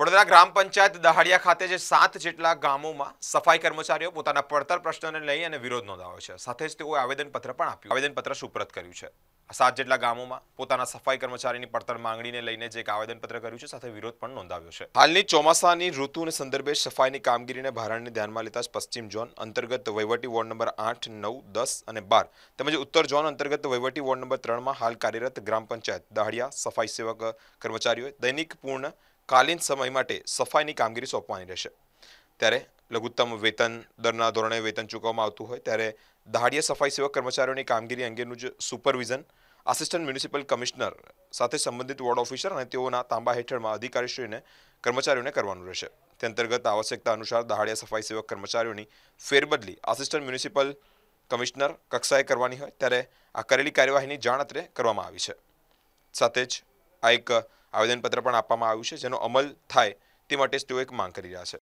વડોદરા ગ્રામ પંચાયત દહાડિયા ખાતે જે સાત જેટલા ગામોમાં સફાઈ કર્મચારીઓ પોતાના પડતર પ્રશ્નને લઈ અને વિરોધ નોંધાવ્યો છે સાથે જ તેઓએ આવેદનપત્ર પણ આપ્યું આવેદનપત્ર સુપ્રત કર્યું છે સાત જેટલા ગામોમાં પોતાના સફાઈ કર્મચારીની પડતર માંગણીને લઈને જે એક આવેદનપત્ર કર્યું છે સાથે વિરોધ પણ નોંધાવ્યો છે હાલની ચોમાસાની ઋતુને સંદર્ભે સફાઈની કામગીરીને ભારણને ધ્યાનમાં લેતા જ પશ્ચિમ ઝોન અંતર્ગત વહીવટી વોર્ડ નંબર આઠ નવ દસ અને બાર તેમજ ઉત્તર ઝોન અંતર્ગત વહીવટી વોર્ડ નંબર ત્રણમાં હાલ કાર્યરત ગ્રામ પંચાયત દાહડિયા સફાઈ સેવક કર્મચારીઓએ દૈનિક પૂર્ણ કાલીન સમય માટે સફાઈની કામગીરી સોંપવાની રહેશે ત્યારે લઘુત્તમ વેતન દરના ધોરણે વેતન ચૂકવવામાં આવતું હોય ત્યારે દહાડીયા સફાઈ સેવક કર્મચારીઓની કામગીરી અંગેનું જ સુપરવિઝન આસિસ્ટન્ટ મ્યુનિસિપલ કમિશનર સાથે સંબંધિત વોર્ડ ઓફિસર અને તેઓના તાંબા હેઠળમાં અધિકારીશ્રીને કર્મચારીઓને કરવાનું રહેશે તે અંતર્ગત આવશ્યકતા અનુસાર દહાડિયા સફાઈ સેવક કર્મચારીઓની ફેરબદલી આસિસ્ટન્ટ મ્યુનિસિપલ કમિશનર કક્ષાએ કરવાની હોય ત્યારે આ કરેલી કાર્યવાહીની જાણ અત્રે કરવામાં આવી છે સાથે જ આ એક આવેદનપત્ર પણ આપવામાં આવ્યું છે જેનો અમલ થાય તે માટે તેઓ એક માંગ કરી રહ્યા છે